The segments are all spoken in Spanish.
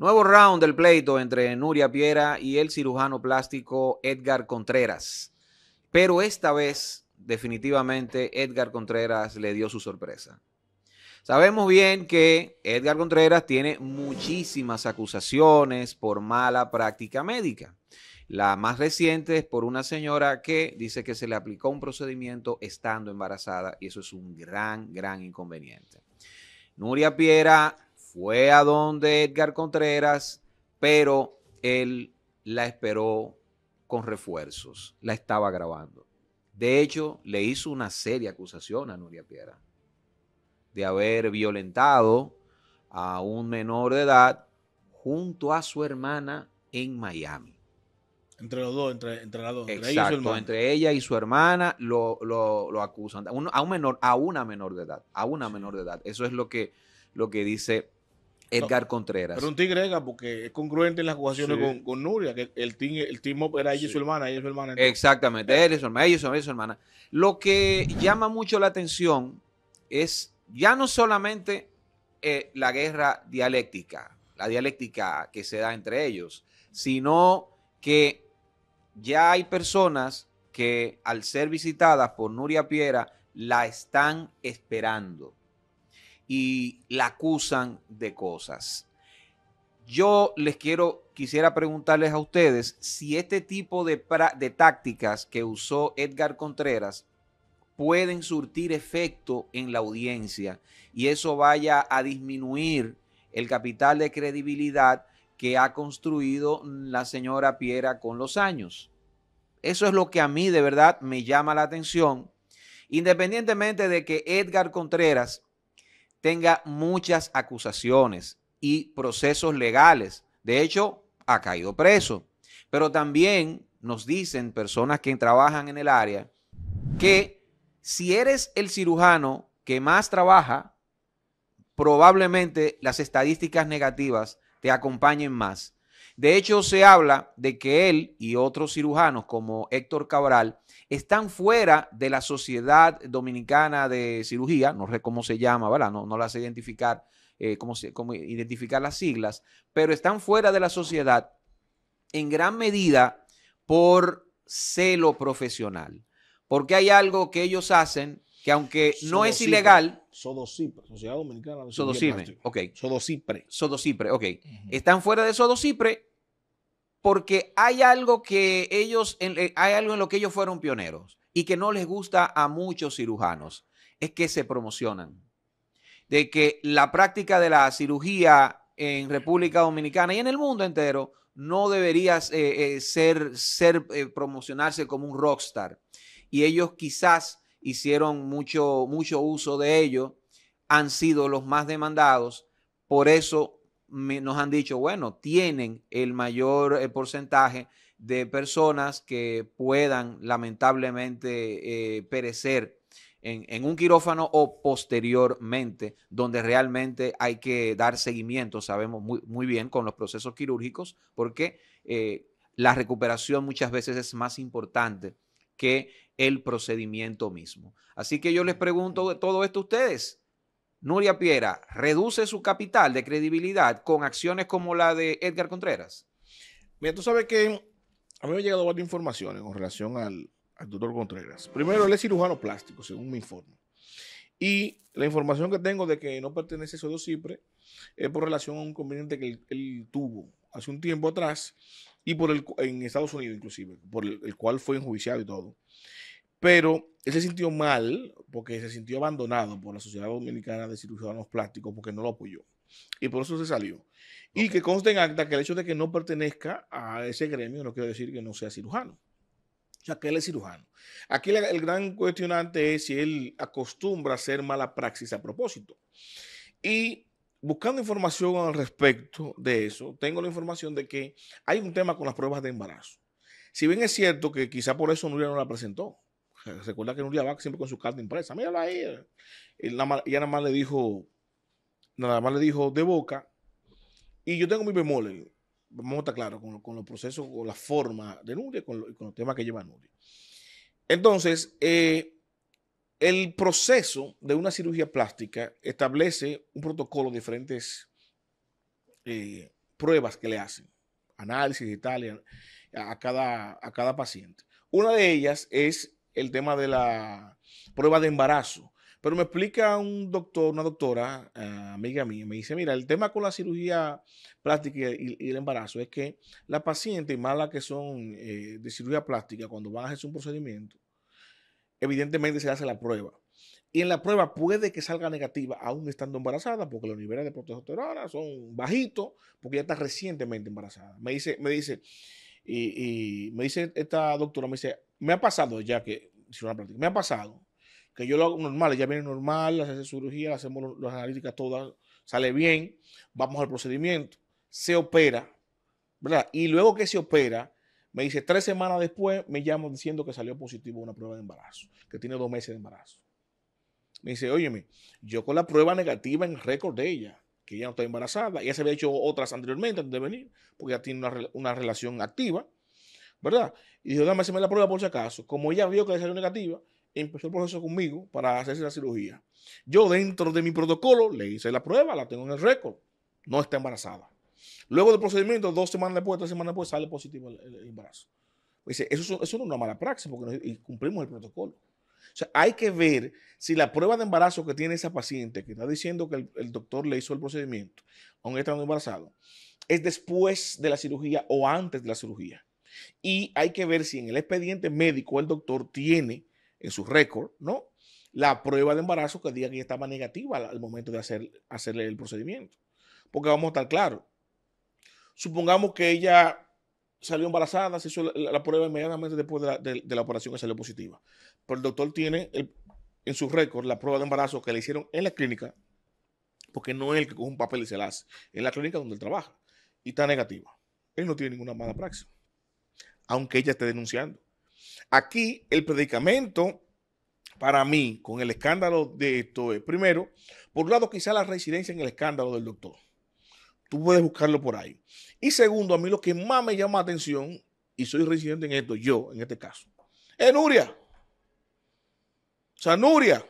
Nuevo round del pleito entre Nuria Piera y el cirujano plástico Edgar Contreras. Pero esta vez, definitivamente, Edgar Contreras le dio su sorpresa. Sabemos bien que Edgar Contreras tiene muchísimas acusaciones por mala práctica médica. La más reciente es por una señora que dice que se le aplicó un procedimiento estando embarazada y eso es un gran, gran inconveniente. Nuria Piera fue a donde Edgar Contreras, pero él la esperó con refuerzos, la estaba grabando. De hecho, le hizo una seria acusación a Nuria Piera de haber violentado a un menor de edad junto a su hermana en Miami. Entre los dos, entre, entre las dos. Entre Exacto, ella y su entre ella y su hermana lo, acusan. A un, menor, a una menor de edad, a una menor de edad. Eso es lo que, lo que dice Edgar Contreras. Pero un tigrega, porque es congruente en las jugaciones con, Nuria, que el team, el team era ella y su hermana, ella y su hermana. Exactamente, y su hermana, ella y su, hermana. Lo que llama mucho la atención es ya no solamente eh, la guerra dialéctica, la dialéctica que se da entre ellos, sino que ya hay personas que al ser visitadas por Nuria Piera la están esperando y la acusan de cosas. Yo les quiero, quisiera preguntarles a ustedes si este tipo de, de tácticas que usó Edgar Contreras pueden surtir efecto en la audiencia y eso vaya a disminuir el capital de credibilidad que ha construido la señora Piera con los años. Eso es lo que a mí de verdad me llama la atención, independientemente de que Edgar Contreras tenga muchas acusaciones y procesos legales. De hecho, ha caído preso. Pero también nos dicen personas que trabajan en el área que si eres el cirujano que más trabaja, probablemente las estadísticas negativas te acompañen más de hecho, se habla de que él y otros cirujanos como Héctor Cabral están fuera de la Sociedad Dominicana de Cirugía, no sé cómo se llama, ¿verdad? No, no las sé identificar, eh, cómo, identificar las siglas, pero están fuera de la sociedad en gran medida por celo profesional, porque hay algo que ellos hacen que aunque no es ilegal. Sodocipre, Sociedad Dominicana de Sodocipre, ok. Sodocipre. Sodocipre, ok. Están fuera de Sodocipre porque hay algo que ellos, eh, hay algo en lo que ellos fueron pioneros y que no les gusta a muchos cirujanos, es que se promocionan. De que la práctica de la cirugía en República Dominicana y en el mundo entero no debería eh, eh, ser, ser promocionarse como un rockstar. Y ellos quizás hicieron mucho, mucho uso de ello, han sido los más demandados. Por eso nos han dicho, bueno, tienen el mayor eh, porcentaje de personas que puedan lamentablemente eh, perecer en, un quirófano o posteriormente, donde realmente hay que dar seguimiento, sabemos muy, muy bien, con los procesos quirúrgicos, porque eh, la recuperación muchas veces es más importante que el procedimiento mismo. Así que yo les pregunto de todo esto a ustedes. Nuria Piera reduce su capital de credibilidad con acciones como la de Edgar Contreras? Mira, tú sabes que a mí me han llegado varias informaciones con relación al, doctor Contreras. Primero, él es cirujano plástico, según me informo, Y la información que tengo de que no pertenece a Cipre es por relación a un conveniente que él, tuvo hace un tiempo atrás y por el, en Estados Unidos inclusive, por el, el cual fue enjuiciado y todo pero él se sintió mal porque se sintió abandonado por la Sociedad Dominicana de Cirujanos Plásticos porque no lo apoyó. Y por eso se salió. Y que conste en acta que el hecho de que no pertenezca a ese gremio no quiere decir que no sea cirujano. O sea, que él es cirujano. Aquí el gran cuestionante es si él acostumbra a hacer mala praxis a propósito. Y buscando información al respecto de eso, tengo la información de que hay un tema con las pruebas de embarazo. Si bien es cierto que quizá por eso Nuria no la presentó, Recuerda que Nuria va siempre con su carta impresa. Míralo ahí. Y nada, ella nada más le dijo, nada más le dijo de boca. Y yo tengo mi bemol Vamos a estar claros con, los procesos, con la forma de Nuria con, los temas que lleva Nuria. Entonces, eh, el proceso de una cirugía plástica establece un protocolo de diferentes eh, pruebas que le hacen, análisis y tal, a, cada, a cada paciente. Una de ellas es el tema de la prueba de embarazo. Pero me explica un doctor, una doctora, eh, amiga mía, me dice, mira, el tema con la cirugía plástica y, el embarazo es que paciente y más la que son eh, de cirugía plástica, cuando van a hacer un procedimiento, evidentemente se hace la prueba. Y en la prueba puede que salga negativa, aún estando embarazada, porque los niveles de progesterona son bajitos, porque ya está recientemente embarazada. Me dice, me dice, y me dice esta doctora, me dice, me ha pasado ya que, si una práctica me ha pasado que yo lo hago normal, ella viene normal, hacemos hace cirugía, hacemos las analíticas todas, sale bien, vamos al procedimiento, se opera, ¿verdad? Y luego que se opera, me dice, tres semanas después me llamo diciendo que salió positivo una prueba de embarazo, que tiene dos meses de embarazo. Me dice, óyeme, yo con la prueba negativa en récord de ella, que ya no está embarazada, Ya se había hecho otras anteriormente antes de venir, porque ya tiene una, una relación activa, ¿verdad? Y dijo, dame la prueba por si acaso. Como ella vio que le salió negativa, empezó el proceso conmigo para hacerse la cirugía. Yo dentro de mi protocolo le hice la prueba, la tengo en el récord, no está embarazada. Luego del procedimiento, dos semanas después, tres semanas después, sale positivo el, embarazo. Dice, eso, no es una mala praxis porque cumplimos el protocolo. O sea, hay que ver si la prueba de embarazo que tiene esa paciente, que está diciendo que el, doctor le hizo el procedimiento, aunque está embarazado, es después de la cirugía o antes de la cirugía. Y hay que ver si en el expediente médico el doctor tiene en su récord, ¿no? La prueba de embarazo que diga que estaba negativa al, momento de hacer, hacerle el procedimiento. Porque vamos a estar claros. Supongamos que ella salió embarazada, se hizo la, prueba inmediatamente después de la, operación y salió positiva. Pero el doctor tiene en su récord la prueba de embarazo que le hicieron en la clínica, porque no es el que coge un papel y se la hace, en la clínica donde él trabaja, y está negativa. Él no tiene ninguna mala praxis aunque ella esté denunciando. Aquí el predicamento para mí con el escándalo de esto es, primero, por un lado quizá la residencia en el escándalo del doctor. Tú puedes buscarlo por ahí. Y segundo, a mí lo que más me llama atención, y soy residente en esto, yo en este caso, es Nuria. O sea, Nuria,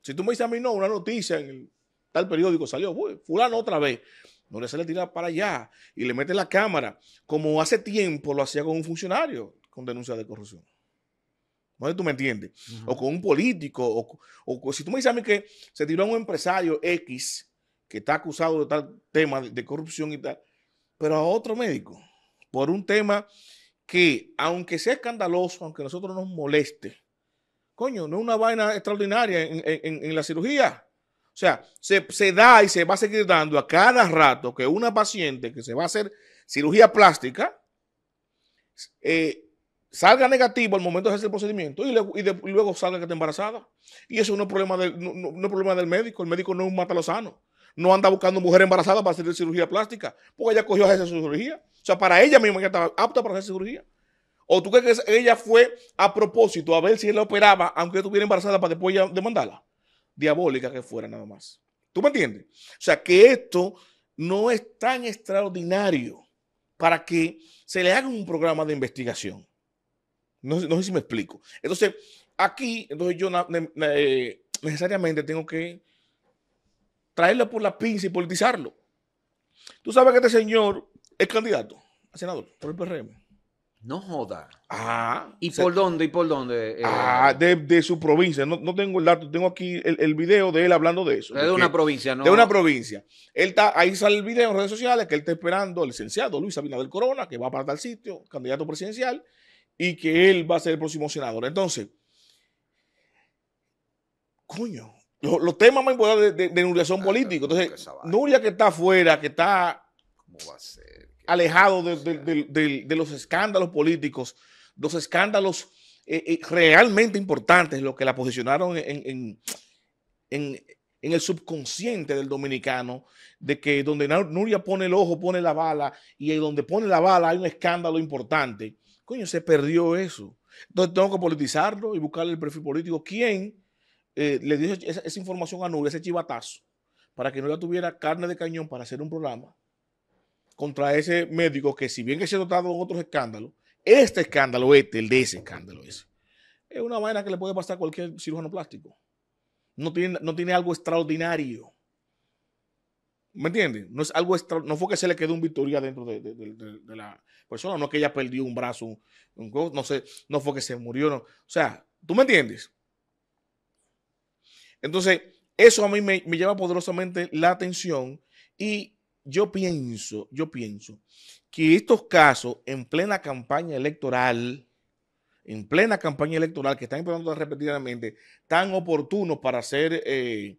si tú me dices a mí no, una noticia en el tal periódico salió, fulano otra vez no se le tira para allá y le mete la cámara, como hace tiempo lo hacía con un funcionario con denuncia de corrupción. No tú me entiendes. O con un político. O, si tú me dices a mí que se tiró a un empresario X que está acusado de tal tema de, corrupción y tal, pero a otro médico, por un tema que, aunque sea escandaloso, aunque a nosotros nos moleste, coño, no es una vaina extraordinaria en la cirugía. O sea, se, da y se va a seguir dando a cada rato que una paciente que se va a hacer cirugía plástica eh, salga negativa al momento de hacer el procedimiento y, luego salga que está embarazada. Y eso no es un problema del, problema del médico. El médico no es un sano. No anda buscando mujer embarazada para hacer cirugía plástica, porque ella cogió a hacer cirugía. O sea, para ella misma ya estaba apta para hacer cirugía. ¿O tú crees que ella fue a propósito a ver si él la operaba, aunque estuviera embarazada, para después ya demandarla? diabólica que fuera nada más. ¿Tú me entiendes? O sea, que esto no es tan extraordinario para que se le haga un programa de investigación. No, sé si me explico. Entonces, aquí, entonces yo necesariamente tengo que traerlo por la pinza y politizarlo. Tú sabes que este señor es candidato a senador por el PRM. No joda. Ah. ¿Y por dónde? ¿Y por dónde? Eh? ah, de, su provincia. No, tengo el dato. Tengo aquí el, el video de él hablando de eso. De, una provincia, ¿no? De una provincia. Él está, ahí sale el video en redes sociales que él está esperando al licenciado Luis Abinader Corona, que va para tal sitio, candidato presidencial, y que él va a ser el próximo senador. Entonces, coño, los, temas más importantes de, de, son políticos. Entonces, Nuria que está afuera, que está ¿Cómo va a ser? alejado de, los escándalos políticos, los escándalos eh, eh, realmente importantes, los que la posicionaron en, el subconsciente del dominicano, de que donde Nuria pone el ojo, pone la bala, y donde pone la bala hay un escándalo importante. Coño, se perdió eso. Entonces tengo que politizarlo y buscar el perfil político. ¿Quién eh, le dio esa, esa, información a Nuria, ese chivatazo, para que Nuria tuviera carne de cañón para hacer un programa? contra ese médico que si bien que se ha dotado de otros escándalos, este escándalo, este, el de ese escándalo ese, es una vaina que le puede pasar a cualquier cirujano plástico. No tiene, no tiene algo extraordinario. ¿Me entiendes? No es algo no fue que se le quedó un victoria dentro de, la persona, no que ella perdió un brazo, no sé, no fue que se murió, O sea, ¿tú me entiendes? Entonces, eso a mí me, me llama poderosamente la atención y yo pienso, yo pienso que estos casos en plena campaña electoral, en plena campaña electoral, que están imponiendo repetidamente, tan oportunos para hacer eh,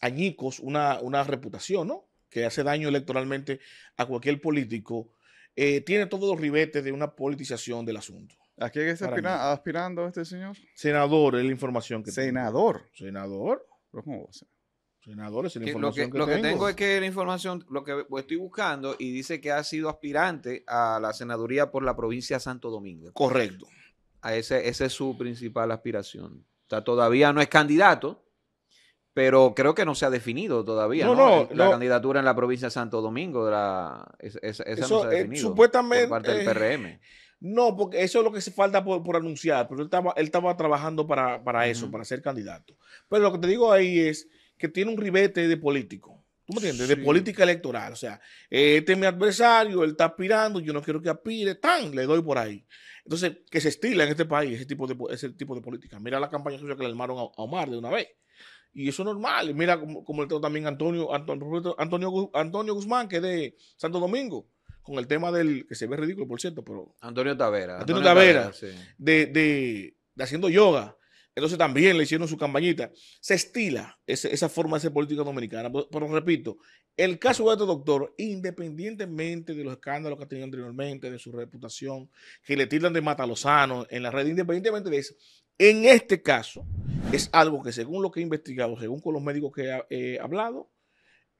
añicos una, reputación, ¿no? Que hace daño electoralmente a cualquier político, eh, tiene todos los ribetes de una politización del asunto. ¿A quién está aspirando este señor? Senador, es la información que Senador. Senador. ¿Pero cómo va senadores. La información lo que, tengo. es que la información, lo que estoy buscando, y dice que ha sido aspirante a la senaduría por la provincia de Santo Domingo. Correcto. A ese, esa es su principal aspiración. todavía no es candidato, pero creo que no se ha definido todavía. Eh, la candidatura en la provincia de Santo Domingo, la, esa no se ha definido. supuestamente. Por parte del eh, PRM. no, porque eso es lo que se falta por, anunciar, pero él estaba, él estaba trabajando para, eso, para ser candidato. Pero lo que te digo ahí es que tiene un ribete de político. ¿Tú me entiendes? De política electoral. O sea, este es mi adversario, él está aspirando, yo no quiero que aspire, tan, le doy por ahí. Entonces, que se estila en este país ese tipo de, ese tipo de política. Mira la campaña suya que le armaron a Omar de una vez. Y eso es normal. Mira como, también Antonio, Antonio, Antonio, Guzmán, que es de Santo Domingo con el tema del que se ve ridículo, por cierto, pero. Antonio Tavera. Antonio, Tavera, de, de, haciendo yoga. Entonces también le hicieron su campañita. Se estila esa forma de ser política dominicana. Pero, repito, el caso de este doctor, independientemente de los escándalos que ha tenido anteriormente, de su reputación, que le tiran de matalosano en la red, independientemente de eso, en este caso es algo que según lo que he investigado, según con los médicos que he, hablado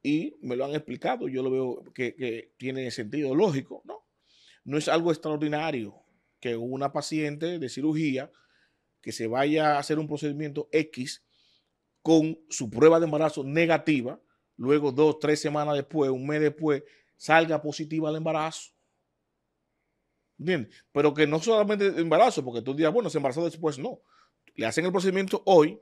y me lo han explicado, yo lo veo que, que tiene sentido lógico, ¿no? No es algo extraordinario que una paciente de cirugía que se vaya a hacer un procedimiento X con su prueba de embarazo negativa, luego dos, tres semanas después, un mes después, salga positiva al embarazo. ¿Entiendes? Pero que no solamente embarazo, porque tú dirás, bueno, se embarazó después, no. Le hacen el procedimiento hoy,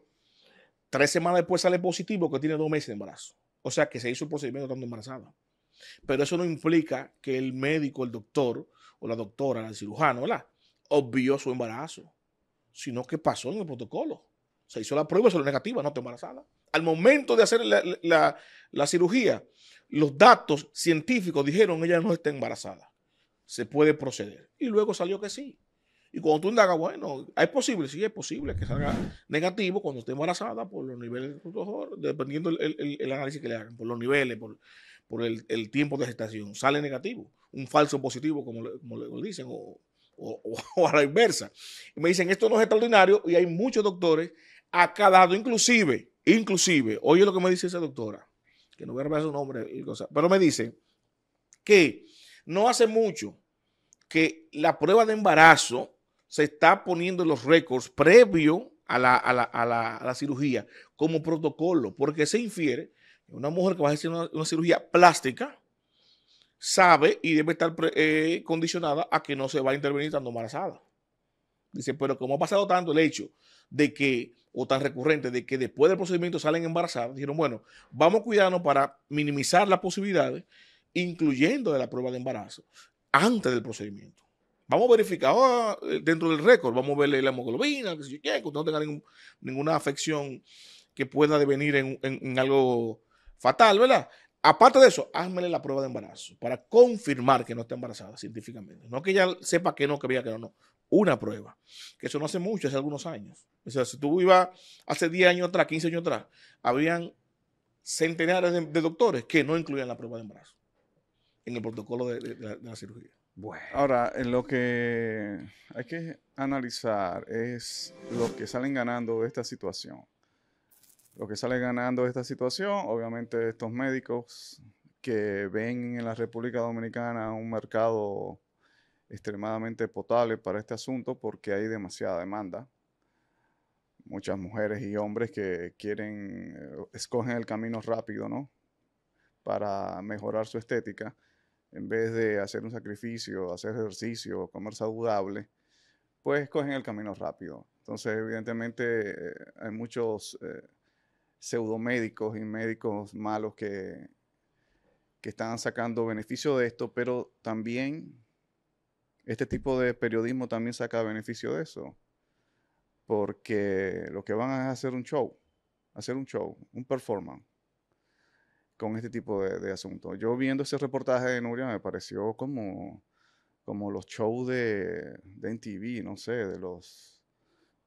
tres semanas después sale positivo, que tiene dos meses de embarazo. O sea que se hizo el procedimiento estando embarazada. Pero eso no implica que el médico, el doctor o la doctora, el cirujano, ¿verdad? Obvió su embarazo sino que pasó en el protocolo. Se hizo la prueba, salió negativa, no está embarazada. Al momento de hacer la, cirugía, los datos científicos dijeron ella no está embarazada. Se puede proceder. Y luego salió que sí. Y cuando tú indagas, bueno, ¿es posible? Sí, es posible que salga negativo cuando esté embarazada por los niveles dependiendo el, el, el análisis que le hagan, por los niveles, por, el, tiempo de gestación. Sale negativo, un falso positivo, como como le dicen, o, o, a la inversa. Y me dicen, esto no es extraordinario y hay muchos doctores acá dado, inclusive, inclusive, oye lo que me dice esa doctora, que no voy a revelar su nombre cosas, pero me dice que no hace mucho que la prueba de embarazo se está poniendo en los récords previo a la, a la, a la, cirugía como protocolo, porque se infiere que una mujer que va a hacer una cirugía plástica, sabe y debe estar eh, condicionada a que no se va a intervenir estando embarazada. Dice, pero como ha pasado tanto el hecho de que, o tan recurrente, de que después del procedimiento salen embarazadas, dijeron, bueno, vamos a cuidarnos para minimizar las posibilidades, incluyendo de la prueba de embarazo, antes del procedimiento. Vamos a verificar ah, eh, dentro del récord, vamos a verle la hemoglobina, que, si yo que no tenga ninguna afección que pueda devenir en algo fatal, ¿verdad? Aparte de eso, házmele la prueba de embarazo para confirmar que no está embarazada científicamente. No que ella sepa que no, que había que no, no. Una prueba. Que eso no hace mucho, hace algunos años. O sea, si tú ibas hace 10 años atrás, 15 años atrás, habían centenares de, doctores que no incluían la prueba de embarazo en el protocolo de, la, cirugía. Bueno. Ahora, en lo que hay que analizar es lo que salen ganando de esta situación. Lo que sale ganando de esta situación, obviamente estos médicos que ven en la República Dominicana un mercado extremadamente potable para este asunto porque hay demasiada demanda. Muchas mujeres y hombres que quieren, eh, escogen el camino rápido, ¿no? Para mejorar su estética, en vez de hacer un sacrificio, hacer ejercicio, comer saludable, pues escogen el camino rápido. Entonces, evidentemente, eh, hay muchos... Eh, pseudomédicos y médicos malos que, que están sacando beneficio de esto, pero también este tipo de periodismo también saca beneficio de eso, porque lo que van a hacer un show, hacer un show, un performance con este tipo de, asuntos. Yo viendo ese reportaje de Nuria me pareció como, como los shows de, de no sé, de los,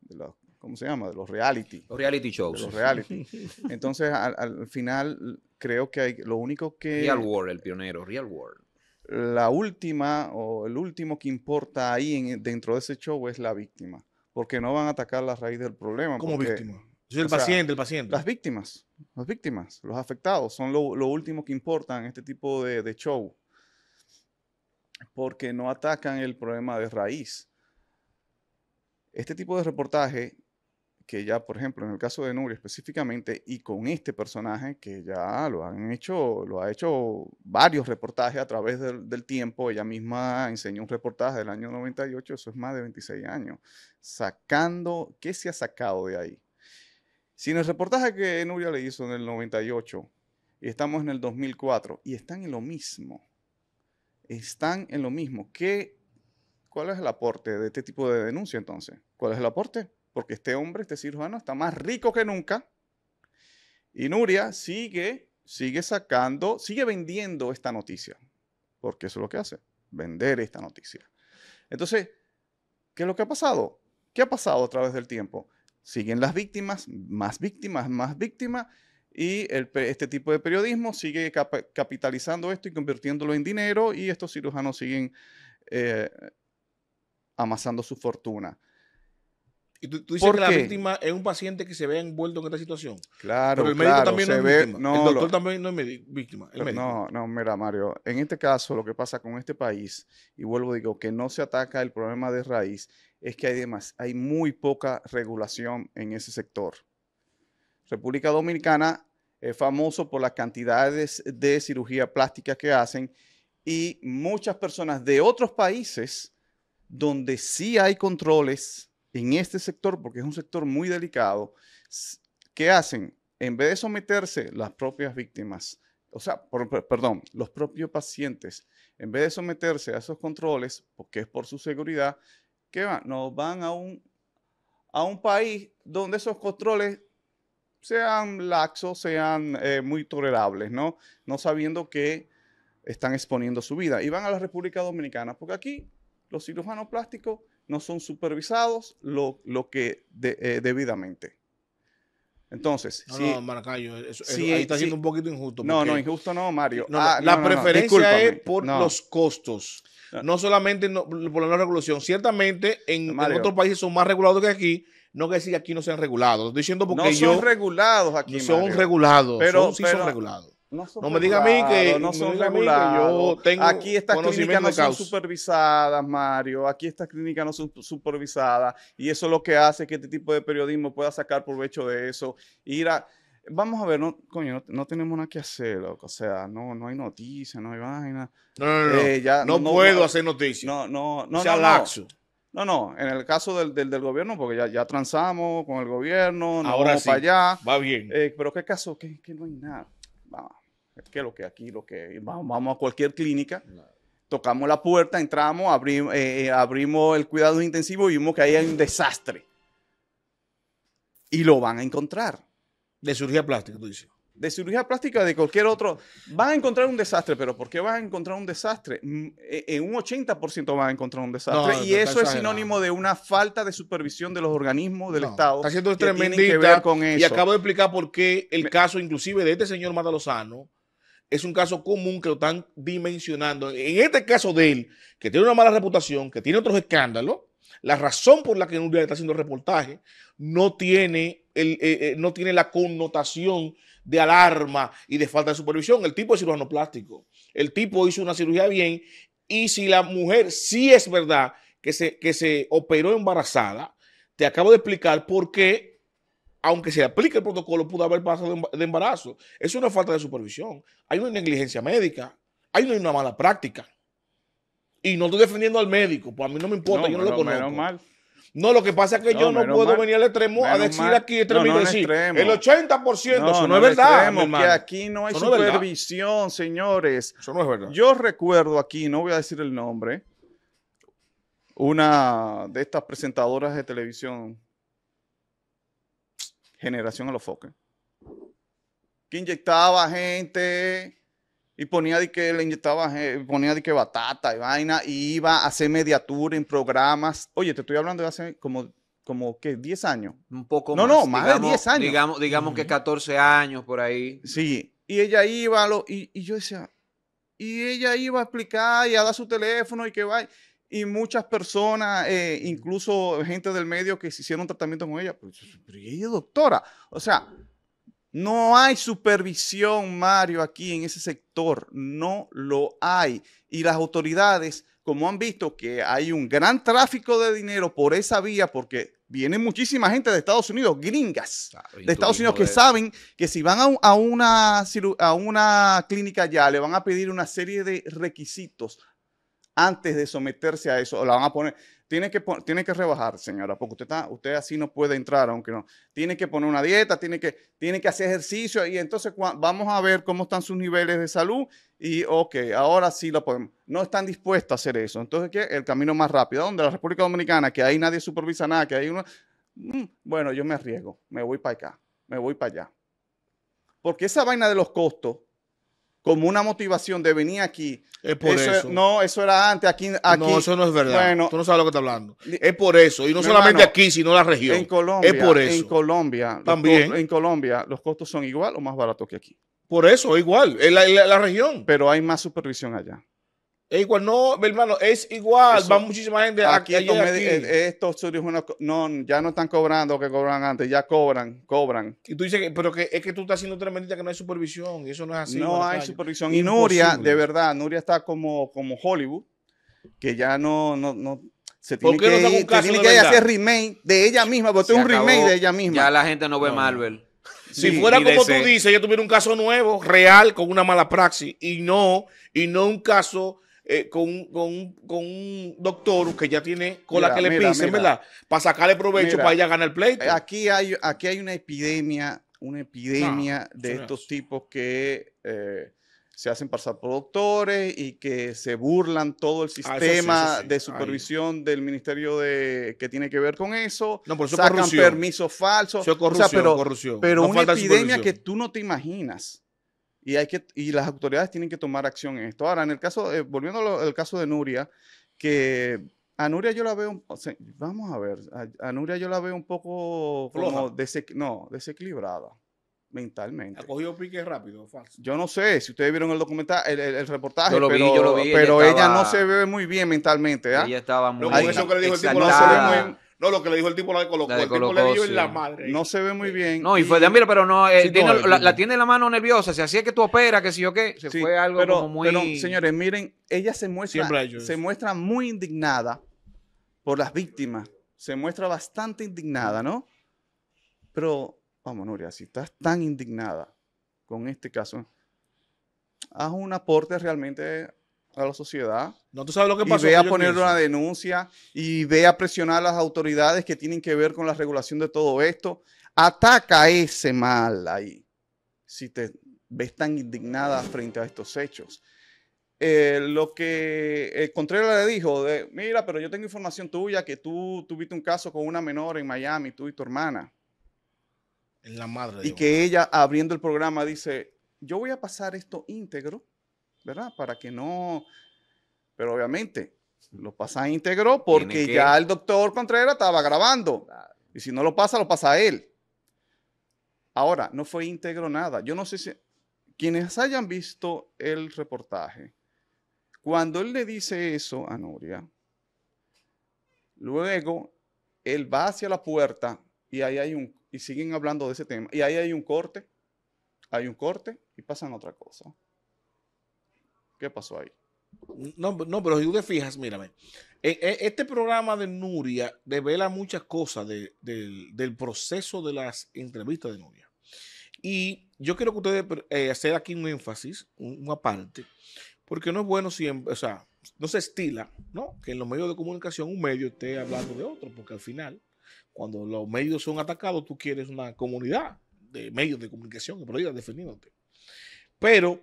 de los ¿cómo se llama? De los reality. Los reality shows. los reality. Entonces, al, final, creo que hay, lo único que... Real World, el pionero, Real World. La última o el último que importa ahí dentro de ese show es la víctima, porque no van a atacar la raíz del problema. ¿Cómo víctima? el paciente, el paciente. Las víctimas, las víctimas, los afectados son lo, lo último que importan en este tipo de show, porque no atacan el problema de raíz este tipo de reportaje que ya, por ejemplo, en el caso de Nuria específicamente, y con este personaje, que ya lo han hecho, lo ha hecho varios reportajes a través del, tiempo, ella misma enseñó un reportaje del año 98, eso es más de 26 años, sacando, ¿qué se ha sacado de ahí? Si en el reportaje que Nuria le hizo en el 98 y estamos en el 2004 y están en lo mismo, están en lo mismo, ¿qué, ¿cuál es el aporte de este tipo de denuncia entonces? ¿Cuál es el aporte? porque este hombre, este cirujano, está más rico que nunca. Y Nuria sigue, sigue sacando, sigue vendiendo esta noticia, porque eso es lo que hace, vender esta noticia. Entonces, ¿qué es lo que ha pasado? ¿Qué ha pasado a través del tiempo? Siguen las víctimas, más víctimas, más víctimas, y este tipo de periodismo sigue capitalizando esto y convirtiéndolo en dinero, y estos cirujanos siguen eh, amasando su fortuna. Y tú, dices que la víctima es un paciente que se ve envuelto en esta situación. Claro, Pero el médico también no es víctima. el doctor también no es víctima. No, no, mira, Mario. En este caso, lo que pasa con este país, y vuelvo digo, que no se ataca el problema de raíz, es que hay, demás, hay muy poca regulación en ese sector. República Dominicana es famoso por las cantidades de cirugía plástica que hacen y muchas personas de otros países donde sí hay controles en este sector, porque es un sector muy delicado, ¿qué hacen? En vez de someterse las propias víctimas, o sea, perdón, los propios pacientes, en vez de someterse a esos controles, porque es por su seguridad, ¿qué van? Nos van a un, a un país donde esos controles sean laxos, sean eh, muy tolerables, ¿no? No sabiendo que están exponiendo su vida. Y van a la República Dominicana, porque aquí los cirujanos plásticos no son supervisados lo, lo que eh, debidamente. Entonces, no, no, eso, está siendo un poquito injusto. No, no, injusto no, Mario. Ah, la preferencia es por los costos. No, solamente por la no regulación. Ciertamente en, otros países son más regulados que aquí. No que decir que aquí no sean regulados. Estoy diciendo porque no son regulados aquí. son regulados. Pero, sí son regulados. No, me diga a mí que no son regulares. tengo aquí estas clínicas no son supervisadas, Mario. Aquí estas clínicas no son supervisadas y eso es lo que hace que este tipo de periodismo pueda sacar provecho de eso. Ir vamos a ver, no, coño, no, tenemos nada que hacer, loco. o sea, no, no hay noticias, no hay vaina. No, no, no, no, eh, puedo hacer noticias. No, no, no. sea, laxo. No, no, en el caso del, del, gobierno, porque ya, ya transamos con el gobierno, Ahora sí, para allá. Va bien. Eh, pero qué caso, que no hay nada es que lo que aquí, lo que vamos, a cualquier clínica, tocamos la puerta, entramos, abrimos, eh, eh, abrimos el cuidado intensivo y vimos que ahí hay un desastre. Y lo van a encontrar. De cirugía plástica, tú dices de cirugía plástica, de cualquier otro, van a encontrar un desastre, pero ¿por qué van a encontrar un desastre? Mm, e, en un 80% van a encontrar un desastre. y eso es sinónimo de una falta de supervisión de los organismos del Estado. Está siendo tremendita. con eso. Y acabo de explicar por qué el caso, inclusive, de este señor Matalozano es un caso común que lo están dimensionando. En este caso de él, que tiene una mala reputación, que tiene otros escándalos, la razón por la que día está haciendo reportaje no tiene, el, eh, eh, no tiene la connotación de alarma y de falta de supervisión. El tipo es cirujano plástico. El tipo hizo una cirugía bien y si la mujer sí es verdad que se, que se operó embarazada, te acabo de explicar por qué, aunque se aplique el protocolo, pudo haber pasado de embarazo. Es una falta de supervisión. Hay una negligencia médica. Hay una mala práctica. Y no estoy defendiendo al médico, pues a mí no me importa, yo no lo conozco. No, lo que pasa es que yo no puedo venir al extremo a decir aquí el el 80%, eso no, es verdad, que aquí no hay supervisión, señores. Eso no es verdad. Yo recuerdo aquí, no voy a decir el nombre, una de estas presentadoras de televisión, Generación a los Foques, que inyectaba gente y ponía de que le inyectaba, eh, ponía de que batata y vaina, y iba a hacer mediatura en programas. Oye, te estoy hablando de hace como, como ¿qué? 10 años. Un poco no, más. No, no, más de 10 años. Digamos, digamos que 14 años por ahí. Sí, y ella iba, lo, y, yo decía, y ella iba a explicar y a dar su teléfono y que va. Y muchas personas, eh, incluso gente del medio que se hicieron tratamiento con ella, pues, pero ella es doctora. O sea, no hay supervisión, Mario, aquí en ese sector. No lo hay. Y las autoridades, como han visto que hay un gran tráfico de dinero por esa vía, porque viene muchísima gente de Estados Unidos, gringas ah, de Estados Unidos, que saben que si van a, una, a una clínica ya, le van a pedir una serie de requisitos antes de someterse a eso. La van a poner tiene que, tiene que rebajar, señora, porque usted, está, usted así no puede entrar, aunque no. Tiene que poner una dieta, tiene que, tiene que hacer ejercicio y entonces vamos a ver cómo están sus niveles de salud y, ok, ahora sí lo podemos. No están dispuestos a hacer eso. Entonces, ¿qué? El camino más rápido, donde la República Dominicana, que ahí nadie supervisa nada, que hay uno... Mm, bueno, yo me arriesgo, me voy para acá, me voy para allá. Porque esa vaina de los costos como una motivación de venir aquí. Es por eso. No, eso era antes. Aquí, aquí, No, eso no es verdad. Tú no sabes lo que estás hablando. Es por eso. Y no solamente aquí, sino la región. En Colombia. Es por eso. En Colombia. También. en Colombia, los costos son igual o más baratos que aquí. Por eso, igual. en la región. Pero hay más supervisión allá. Es igual, no, hermano, es igual. va muchísima gente aquí. Eh, estos estudios no, ya no están cobrando que cobran antes, ya cobran, cobran. Y tú dices, que, pero que es que tú estás haciendo tremendita que no hay supervisión, y eso no es así. No hay supervisión. Y Nuria, de verdad, Nuria está como, como Hollywood, que ya no, no, no se tiene que, no se remake de ella misma, porque es un remake de ella misma. Ya la gente no ve mal, Marvel. Si fuera como tú dices, yo tuviera un caso nuevo, real, con una mala praxis, y no, y no un caso eh, con, con, un doctor que ya tiene cola que le pisen, ¿verdad? Para sacarle provecho para ella ganar el pleito. Eh, aquí hay, aquí hay una epidemia, una epidemia de estos tipos que eh, se hacen pasar por doctores y que se burlan todo el ah, sistema de supervisión del ministerio de que tiene que ver con eso. No, por eso sacan permisos falsos. pero, pero una epidemia que tú no te imaginas y, hay que, y las autoridades tienen que tomar acción en esto. Ahora, en el caso, eh, volviendo al caso de Nuria, que a Nuria yo la veo, vamos a ver, a, Nuria yo la veo un poco no, desequilibrada mentalmente. ¿Ha cogido pique rápido falso? Yo no sé, si ustedes vieron el documental, el, reportaje, pero, pero ella, no se ve muy bien mentalmente. ¿eh? estaba muy... No, lo que le dijo el tipo la colocó. el tipo le dijo en la madre. No se ve muy bien. No, y, fue de, mira, pero no, eh, la, tiene la mano nerviosa, si así es que tú operas, que si yo qué, se fue algo pero, muy... Pero, señores, miren, ella se muestra, se muestra muy indignada por las víctimas, se muestra bastante indignada, ¿no? Pero, vamos, Nuria, si estás tan indignada con este caso, haz un aporte realmente a la sociedad. No, tú sabes lo que pasa. Y ve a poner una denuncia y ve a presionar a las autoridades que tienen que ver con la regulación de todo esto. Ataca ese mal ahí, si te ves tan indignada frente a estos hechos. Eh, lo que el eh, Contreras le dijo, mira, pero yo tengo información tuya que tú tuviste un caso con una menor en Miami, tú y tu hermana. En la madre. Y que ella, abriendo el programa, dice, yo voy a pasar esto íntegro ¿verdad? Para que no... Pero obviamente lo pasa íntegro porque ya el doctor Contreras estaba grabando. Y si no lo pasa, lo pasa a él. Ahora, no fue íntegro nada. Yo no sé si quienes hayan visto el reportaje, cuando él le dice eso a Nuria, luego él va hacia la puerta y ahí hay un, y siguen hablando de ese tema, y ahí hay un corte, hay un corte y pasan otra cosa. ¿Qué pasó ahí? No, no, pero si tú te fijas, mírame. E, e, este programa de Nuria revela muchas cosas del proceso de las entrevistas de Nuria. Y yo quiero que ustedes eh, hagan aquí un énfasis, una parte, porque no es bueno siempre, o sea, no se estila, ¿no? Que en los medios de comunicación un medio esté hablando de otro, porque al final, cuando los medios son atacados, tú quieres una comunidad de medios de comunicación que prohíba defendiéndote. Pero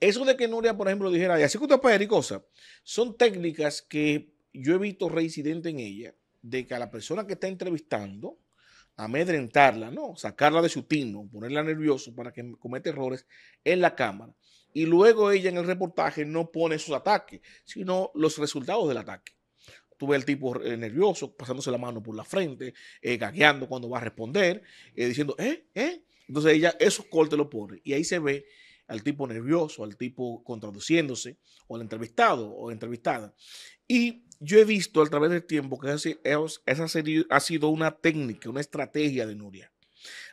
eso de que Nuria, por ejemplo, dijera, y así que usted y cosas, son técnicas que yo he visto reincidente en ella, de que a la persona que está entrevistando, amedrentarla, ¿no? Sacarla de su tino, ponerla nerviosa para que cometa errores en la cámara. Y luego ella en el reportaje no pone sus ataques, sino los resultados del ataque. Tuve al tipo eh, nervioso, pasándose la mano por la frente, eh, gagueando cuando va a responder, eh, diciendo, ¿eh? Entonces ella esos cortes los pone y ahí se ve al tipo nervioso, al tipo contraduciéndose, o al entrevistado o entrevistada. Y yo he visto a través del tiempo que esa serie ha sido una técnica, una estrategia de Nuria.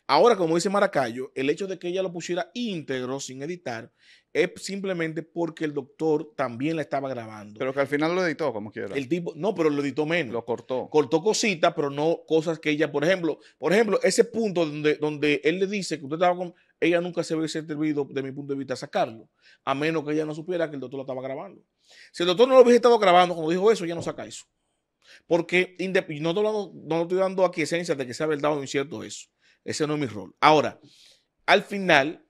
Ahora, como dice Maracayo, el hecho de que ella lo pusiera íntegro, sin editar, es simplemente porque el doctor también la estaba grabando. Pero que al final lo editó, como quiera. El tipo, no, pero lo editó menos. Lo cortó. Cortó cositas, pero no cosas que ella, por ejemplo, por ejemplo, ese punto donde, donde él le dice que usted estaba con, ella nunca se hubiese servido de mi punto de vista, a sacarlo, a menos que ella no supiera que el doctor lo estaba grabando. Si el doctor no lo hubiese estado grabando, cuando dijo eso, ella no saca eso. Porque no, no, estoy dando aquí esencia de que sea verdad o incierto eso. Ese no es mi rol. Ahora, al final,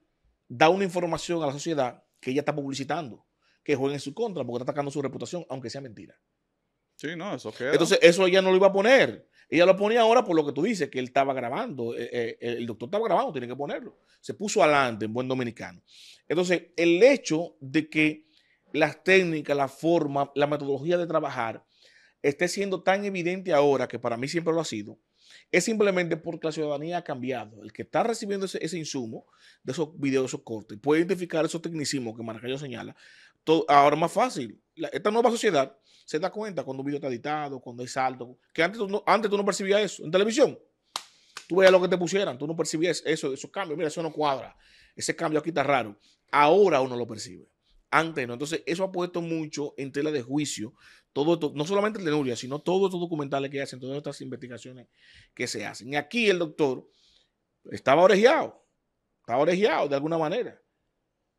da una información a la sociedad que ella está publicitando, que juega en su contra, porque está atacando su reputación, aunque sea mentira. Sí, no, eso Entonces, eso ella no lo iba a poner. Ella lo ponía ahora por lo que tú dices, que él estaba grabando. Eh, eh, el doctor estaba grabando, tiene que ponerlo. Se puso adelante en buen dominicano. Entonces, el hecho de que las técnicas, la forma, la metodología de trabajar esté siendo tan evidente ahora, que para mí siempre lo ha sido, es simplemente porque la ciudadanía ha cambiado. El que está recibiendo ese, insumo de esos videos, esos cortes, puede identificar esos tecnicismos que Maracayo señala, todo, ahora más fácil. esta nueva sociedad se da cuenta cuando un video está editado, cuando hay salto. Que antes tú no, antes tú no percibías eso. En televisión, tú veías lo que te pusieran, tú no percibías eso, esos cambios. Mira, eso no cuadra. Ese cambio aquí está raro. Ahora uno lo percibe. Antes no. Entonces, eso ha puesto mucho en tela de juicio todo no solamente el de Nuria, sino todos estos documentales que hacen, todas estas investigaciones que se hacen. Y aquí el doctor estaba orejeado, estaba orejeado de alguna manera.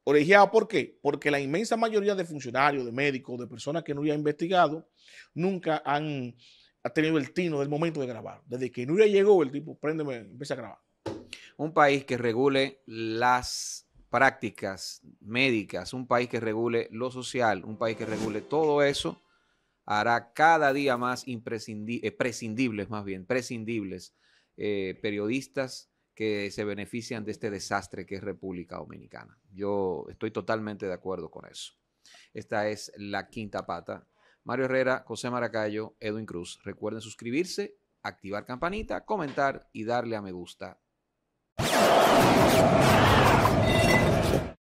Colegiado, ¿por qué? Porque la inmensa mayoría de funcionarios, de médicos, de personas que no ha investigado, nunca han tenido el tino del momento de grabar. Desde que Nuria llegó, el tipo, préndeme, empieza a grabar. Un país que regule las prácticas médicas, un país que regule lo social, un país que regule todo eso, hará cada día más imprescindibles, eh, prescindibles más bien, prescindibles, eh, periodistas que se benefician de este desastre que es República Dominicana. Yo estoy totalmente de acuerdo con eso. Esta es la quinta pata. Mario Herrera, José Maracayo, Edwin Cruz. Recuerden suscribirse, activar campanita, comentar y darle a me gusta.